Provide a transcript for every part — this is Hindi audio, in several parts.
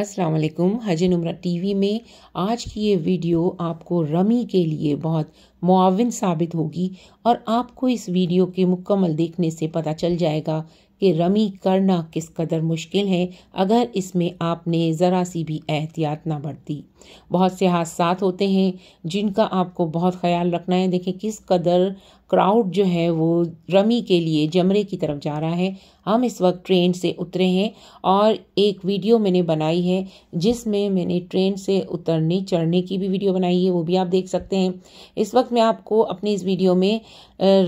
अस्सलाम वालेकुम हजन उम्र टीवी में आज की ये वीडियो आपको रमी के लिए बहुत मुआविन साबित होगी और आपको इस वीडियो के मुकम्मल देखने से पता चल जाएगा कि रमी करना किस कदर मुश्किल है अगर इसमें आपने ज़रा सी भी एहतियात ना बरती बहुत से हादसा होते हैं जिनका आपको बहुत ख्याल रखना है देखें किस कदर क्राउड जो है वो रमी के लिए जमरे की तरफ जा रहा है हम इस वक्त ट्रेन से उतरे हैं और एक वीडियो मैंने बनाई है जिसमें मैंने ट्रेन से उतरने चढ़ने की भी वीडियो बनाई है वो भी आप देख सकते हैं इस वक्त मैं आपको अपनी इस वीडियो में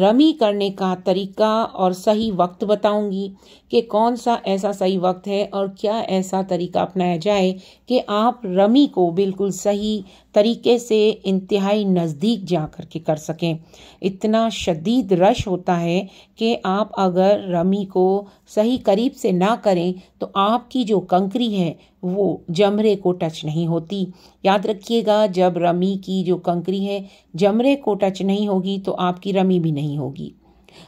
रमी करने का तरीका और सही वक्त बताऊँगी होगी कि कौन सा ऐसा सही वक्त है और क्या ऐसा तरीका अपनाया जाए कि आप रमी को बिल्कुल सही तरीके से इंतहाई नज़दीक जा कर के कर सकें इतना शदीद रश होता है कि आप अगर रमी को सही करीब से ना करें तो आपकी जो कंकरी है वो जमरे को टच नहीं होती याद रखिएगा जब रमी की जो कंकरी है जमरे को टच नहीं होगी तो आपकी रमी भी नहीं होगी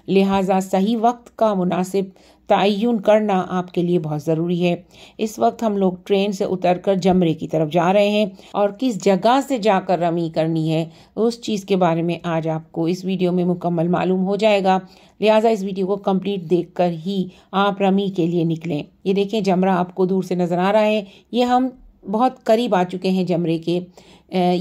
लिहाजा सही वक्त का मुनासिब तयन करना आपके लिए बहुत ज़रूरी है इस वक्त हम लोग ट्रेन से उतर कर जमरे की तरफ जा रहे हैं और किस जगह से जाकर रमी करनी है उस चीज़ के बारे में आज आपको इस वीडियो में मुकम्मल मालूम हो जाएगा लिहाजा इस वीडियो को कंप्लीट देखकर ही आप रमी के लिए निकलें ये देखें जमरा आपको दूर से नज़र आ रहा है ये हम बहुत करीब आ चुके हैं जमरे के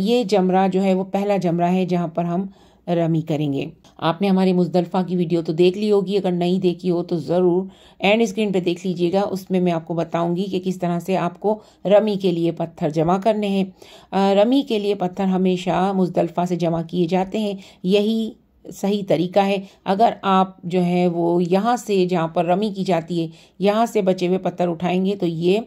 ये जमरा जो है वो पहला जमरा है जहाँ पर हम रमी करेंगे आपने हमारी मुजदलफ़ा की वीडियो तो देख ली होगी अगर नहीं देखी हो तो ज़रूर एंड स्क्रीन पे देख लीजिएगा उसमें मैं आपको बताऊंगी कि किस तरह से आपको रमी के लिए पत्थर जमा करने हैं रमी के लिए पत्थर हमेशा मुजदलफ़ा से जमा किए जाते हैं यही सही तरीका है अगर आप जो है वो यहाँ से जहाँ पर रमी की जाती है यहाँ से बचे हुए पत्थर उठाएंगे तो ये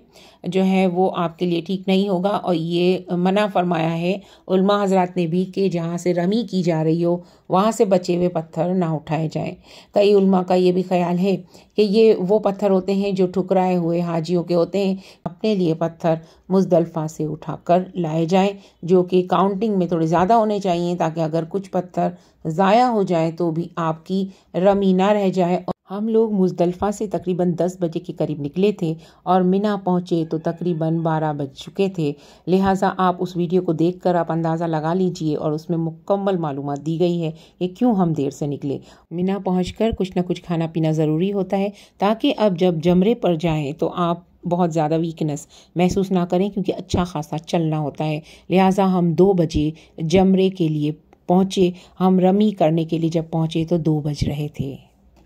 जो है वो आपके लिए ठीक नहीं होगा और ये मना फरमाया है उल्मा हजरत ने भी कि जहाँ से रमी की जा रही हो वहाँ से बचे हुए पत्थर ना उठाए जाएं कई उल्मा का ये भी ख्याल है कि ये वो पत्थर होते हैं जो ठुकराए हुए हाजियों के होते हैं अपने लिए पत्थर मुजदलफा से उठाकर लाए जाएं जो कि काउंटिंग में थोड़े ज़्यादा होने चाहिए ताकि अगर कुछ पत्थर ज़ाया हो जाए तो भी आपकी रमी ना रह जाए हम लोग मुजदलफ़ा से तकरीबन दस बजे के करीब निकले थे और मिना पहुँचे तो तकरीबन बारह बज चुके थे लिहाजा आप उस वीडियो को देख कर आप अंदाज़ा लगा लीजिए और उसमें मुकम्मल मालूम दी गई है कि क्यों हम देर से निकले मिना पहुँच कुछ ना कुछ खाना पीना ज़रूरी होता है ताकि अब जब जमरे पर जाएँ तो आप बहुत ज़्यादा वीकनेस महसूस ना करें क्योंकि अच्छा खासा चलना होता है लिहाजा हम दो बजे जमरे के लिए पहुँचे हम रमी करने के लिए जब पहुँचे तो दो बज रहे थे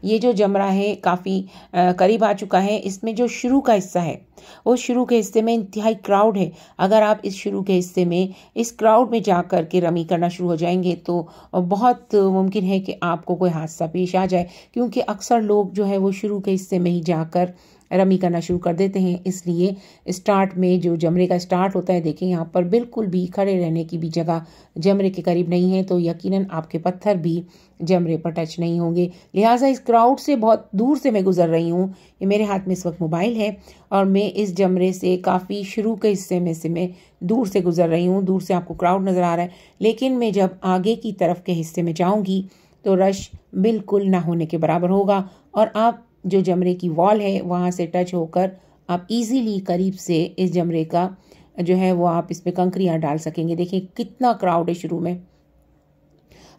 ये जो जमरा है काफ़ी करीब आ चुका है इसमें जो शुरू का हिस्सा है उस शुरू के हिस्से में इंतहाई क्राउड है अगर आप इस शुरू के हिस्से में इस क्राउड में जा कर के रमी करना शुरू हो जाएंगे तो बहुत मुमकिन है कि आपको कोई हादसा पेश आ जाए क्योंकि अक्सर लोग जो है वो शुरू के हिस्से में ही जाकर रमी करना शुरू कर देते हैं इसलिए स्टार्ट में जो जमरे का स्टार्ट होता है देखें यहाँ पर बिल्कुल भी खड़े रहने की भी जगह जमरे के करीब नहीं है तो यकीनन आपके पत्थर भी जमरे पर टच नहीं होंगे लिहाजा इस क्राउड से बहुत दूर से मैं गुजर रही हूँ ये मेरे हाथ में इस वक्त मोबाइल है और मैं इस जमरे से काफ़ी शुरू के हिस्से में से मैं दूर से गुजर रही हूँ दूर से आपको क्राउड नज़र आ रहा है लेकिन मैं जब आगे की तरफ के हिस्से में जाऊँगी तो रश बिल्कुल ना होने के बराबर होगा और आप जो जमरे की वॉल है वहाँ से टच होकर आप इजीली करीब से इस जमरे का जो है वो आप इस पर कंकरियाँ डाल सकेंगे देखिए कितना क्राउड है शुरू में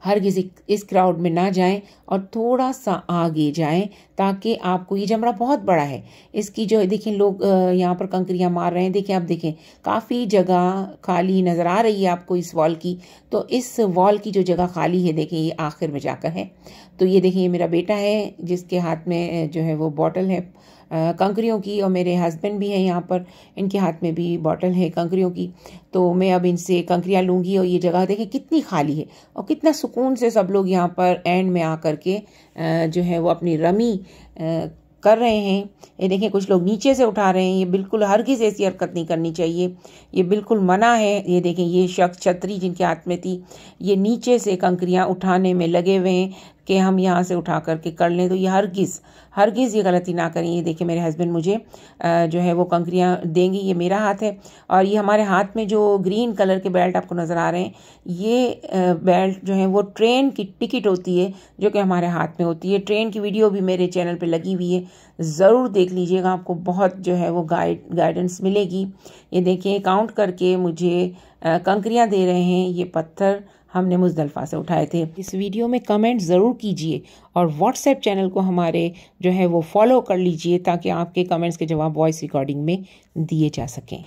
हर किसी इस क्राउड में ना जाएं और थोड़ा सा आगे जाएं ताकि आपको ये जमरा बहुत बड़ा है इसकी जो देखिए लोग यहाँ पर कंकरियाँ मार रहे हैं देखिए आप देखें काफ़ी जगह खाली नज़र आ रही है आपको इस वॉल की तो इस वॉल की जो जगह खाली है देखें ये आखिर में जाकर है तो ये देखिए मेरा बेटा है जिसके हाथ में जो है वो बॉटल है कंकरियों की और मेरे हस्बैंड भी हैं यहाँ पर इनके हाथ में भी बॉटल है कंकरियों की तो मैं अब इनसे कंकरियाँ लूँगी और ये जगह देखें कितनी खाली है और कितना सुकून से सब लोग यहाँ पर एंड में आ के जो है वो अपनी रमी कर रहे हैं ये देखें कुछ लोग नीचे से उठा रहे हैं ये बिल्कुल हर किसी ऐसी हरकत नहीं करनी चाहिए ये बिल्कुल मना है ये देखें ये शख्स छतरी जिनके हाथ में थी ये नीचे से कंकरियाँ उठाने में लगे हुए हैं कि हम यहाँ से उठा करके कर लें तो ये हर हर हरगिज़ ये गलती ना करें ये देखिए मेरे हस्बैंड मुझे जो है वो कंकरियाँ देंगी ये मेरा हाथ है और ये हमारे हाथ में जो ग्रीन कलर के बेल्ट आपको नज़र आ रहे हैं ये बेल्ट जो है वो ट्रेन की टिकट होती है जो कि हमारे हाथ में होती है ट्रेन की वीडियो भी मेरे चैनल पर लगी हुई है ज़रूर देख लीजिएगा आपको बहुत जो है वो गाइड गाइडेंस मिलेगी ये देखिए काउंट करके मुझे कंकरियाँ दे रहे हैं ये पत्थर हमने मुजदलफा से उठाए थे इस वीडियो में कमेंट ज़रूर कीजिए और व्हाट्सएप चैनल को हमारे जो है वो फॉलो कर लीजिए ताकि आपके कमेंट्स के जवाब वॉइस रिकॉर्डिंग में दिए जा सकें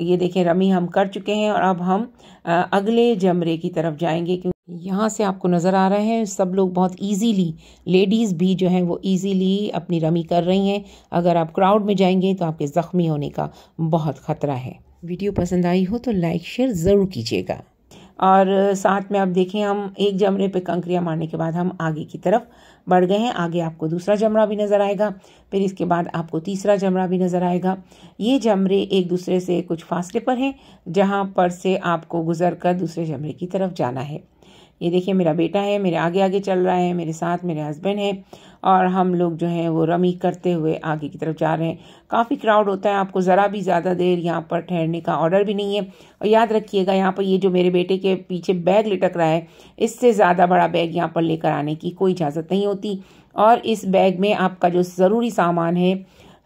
ये देखें रमी हम कर चुके हैं और अब हम अगले जमरे की तरफ जाएंगे क्योंकि यहाँ से आपको नज़र आ रहा है सब लोग बहुत इजीली लेडीज़ भी जो हैं वो इजीली अपनी रमी कर रही हैं अगर आप क्राउड में जाएंगे तो आपके ज़ख्मी होने का बहुत ख़तरा है वीडियो पसंद आई हो तो लाइक शेयर ज़रूर कीजिएगा और साथ में आप देखें हम एक जमरे पे कंकरियाँ मारने के बाद हम आगे की तरफ बढ़ गए हैं आगे आपको दूसरा जमरा भी नज़र आएगा फिर इसके बाद आपको तीसरा जमरा भी नज़र आएगा ये जमरे एक दूसरे से कुछ फासले पर हैं जहाँ पर से आपको गुजर कर दूसरे जमरे की तरफ जाना है ये देखिए मेरा बेटा है मेरे आगे आगे चल रहा है मेरे साथ मेरे हस्बैंड हैं और हम लोग जो हैं वो रमी करते हुए आगे की तरफ जा रहे हैं काफ़ी क्राउड होता है आपको ज़रा भी ज़्यादा देर यहाँ पर ठहरने का ऑर्डर भी नहीं है और याद रखिएगा यहाँ पर ये जो मेरे बेटे के पीछे बैग लटक रहा है इससे ज़्यादा बड़ा बैग यहाँ पर लेकर आने की कोई इजाज़त नहीं होती और इस बैग में आपका जो ज़रूरी सामान है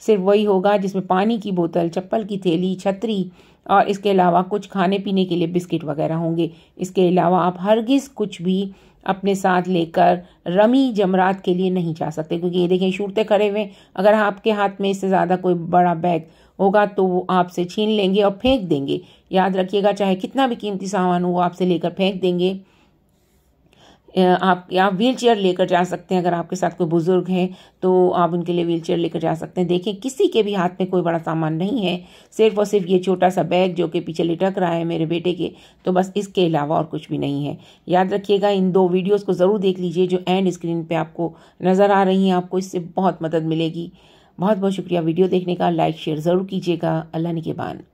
सिर्फ वही होगा जिसमें पानी की बोतल चप्पल की थैली छतरी और इसके अलावा कुछ खाने पीने के लिए बिस्किट वगैरह होंगे इसके अलावा आप हरगिज़ कुछ भी अपने साथ लेकर रमी जमरात के लिए नहीं जा सकते क्योंकि ये देखें शूरते खड़े हुए अगर आपके हाथ में इससे ज़्यादा कोई बड़ा बैग होगा तो वो आपसे छीन लेंगे और फेंक देंगे याद रखिएगा चाहे कितना भी कीमती सामान हो वो आपसे लेकर फेंक देंगे आप आप व्हील चेयर लेकर जा सकते हैं अगर आपके साथ कोई बुज़ुर्ग हैं तो आप उनके लिए व्हील चेयर लेकर जा सकते हैं देखें किसी के भी हाथ में कोई बड़ा सामान नहीं है सिर्फ और सिर्फ ये छोटा सा बैग जो कि पीछे लिटक रहा है मेरे बेटे के तो बस इसके अलावा और कुछ भी नहीं है याद रखिएगा इन दो वीडियोज़ को ज़रूर देख लीजिए जो एंड स्क्रीन पर आपको नज़र आ रही हैं आपको इससे बहुत मदद मिलेगी बहुत बहुत शुक्रिया वीडियो देखने का लाइक शेयर ज़रूर कीजिएगा अल्लाह के बान